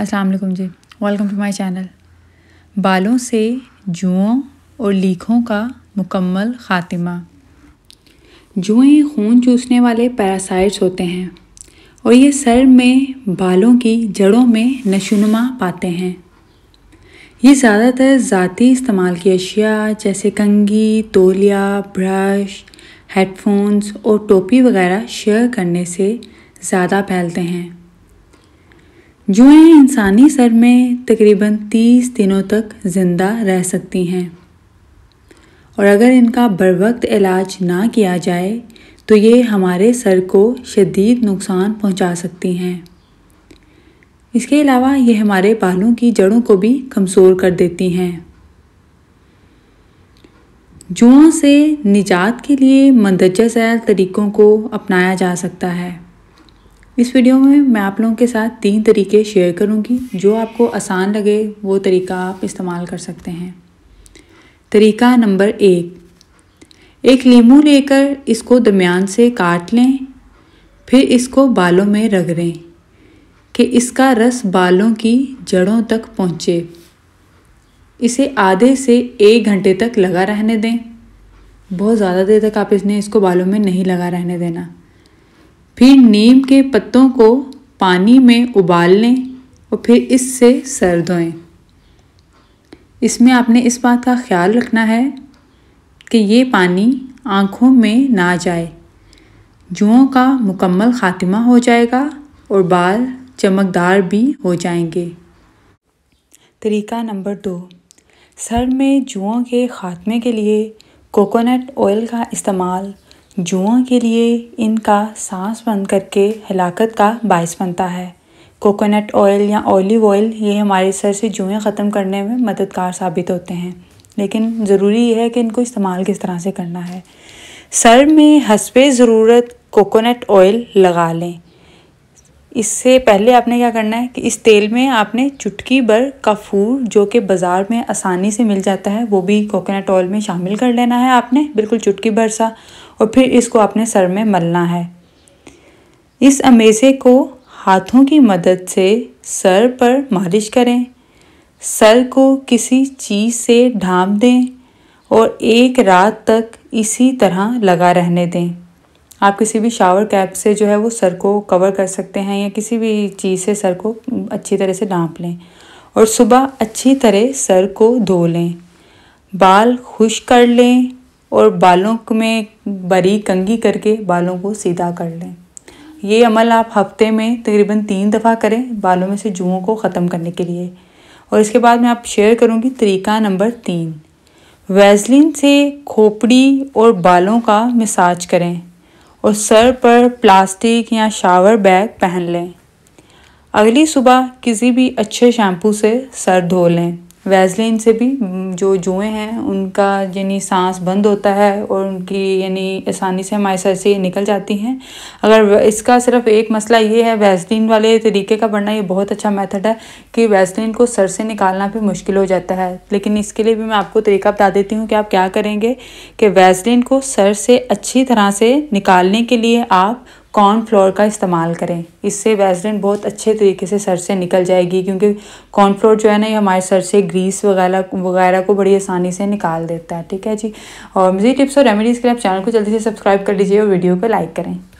अस्सलाम वालेकुम जी वेलकम टू माय चैनल बालों से जुओं और लीखों का मुकम्मल ख़ात्मा जुएँ खून चूसने वाले पैरासाइट्स होते हैं और ये सर में बालों की जड़ों में नशोनुमा पाते हैं ये ज़्यादातर ज़ाती इस्तेमाल की अशिया जैसे कंगी तोलिया ब्रश हेडफोन्स और टोपी वगैरह शेयर करने से ज़्यादा फैलते हैं जुएँ इंसानी सर में तकरीबन तीस दिनों तक ज़िंदा रह सकती हैं और अगर इनका बर वक्त इलाज ना किया जाए तो ये हमारे सर को शदीद नुकसान पहुंचा सकती हैं इसके अलावा ये हमारे बालों की जड़ों को भी कमज़ोर कर देती हैं जुओं से निजात के लिए मंदरजा सैल तरीक़ों को अपनाया जा सकता है इस वीडियो में मैं आप लोगों के साथ तीन तरीके शेयर करूंगी जो आपको आसान लगे वो तरीका आप इस्तेमाल कर सकते हैं तरीका नंबर एक एक लीमू लेकर इसको दरमियान से काट लें फिर इसको बालों में रगड़ें कि इसका रस बालों की जड़ों तक पहुँचे इसे आधे से एक घंटे तक लगा रहने दें बहुत ज़्यादा देर तक आप इसने इसको बालों में नहीं लगा रहने देना फिर नीम के पत्तों को पानी में उबाल लें और फिर इससे सर धोएं इसमें आपने इस बात का ख्याल रखना है कि ये पानी आँखों में ना जाए जुओं का मुकम्मल ख़ात्मा हो जाएगा और बाल चमकदार भी हो जाएंगे तरीका नंबर दो सर में जुओं के ख़ात्मे के लिए कोकोनट ऑयल का इस्तेमाल जुआ के लिए इनका सांस बंद करके हलाकत का बायस बनता है कोकोनट ऑयल या ऑलिव ऑयल ये हमारे सर से जुएँ ख़त्म करने में मददगार साबित होते हैं लेकिन ज़रूरी यह है कि इनको इस्तेमाल किस तरह से करना है सर में हसबे ज़रूरत कोकोनट ऑयल लगा लें इससे पहले आपने क्या करना है कि इस तेल में आपने चुटकी भर फूल जो कि बाज़ार में आसानी से मिल जाता है वो भी कोकोनट ऑयल में शामिल कर लेना है आपने बिल्कुल चुटकी भर सा और फिर इसको आपने सर में मलना है इस अमेज़े को हाथों की मदद से सर पर मालिश करें सर को किसी चीज़ से ढाँप दें और एक रात तक इसी तरह लगा रहने दें आप किसी भी शावर कैप से जो है वो सर को कवर कर सकते हैं या किसी भी चीज़ से सर को अच्छी तरह से डांप लें और सुबह अच्छी तरह सर को धो लें बाल खुश कर लें और बालों में बरी कंगी करके बालों को सीधा कर लें ये अमल आप हफ्ते में तकरीबन तीन दफ़ा करें बालों में से जुओं को ख़त्म करने के लिए और इसके बाद मैं आप शेयर करूँगी तरीका नंबर तीन वैजलिन से खोपड़ी और बालों का मिसाज करें और सर पर प्लास्टिक या शावर बैग पहन लें अगली सुबह किसी भी अच्छे शैम्पू से सर धो लें वैजलिन से भी जो जुएँ हैं उनका यानी सांस बंद होता है और उनकी यानी आसानी से हमारे सर से निकल जाती हैं अगर इसका सिर्फ एक मसला ये है वैजलिन वाले तरीके का पढ़ना ये बहुत अच्छा मेथड है कि वैजलिन को सर से निकालना भी मुश्किल हो जाता है लेकिन इसके लिए भी मैं आपको तरीका बता देती हूँ कि आप क्या करेंगे कि वैजलिन को सर से अच्छी तरह से निकालने के लिए आप कॉर्न फ्लोर का इस्तेमाल करें इससे वेजलिन बहुत अच्छे तरीके से सर से निकल जाएगी क्योंकि कॉर्न फ्लोर जो है ना ये हमारे सर से ग्रीस वगैरह वगैरह को बड़ी आसानी से निकाल देता है ठीक है जी और मजीद टिप्स और रेमेडीज़ के लिए आप चैनल को जल्दी से सब्सक्राइब कर लीजिए और वीडियो को लाइक करें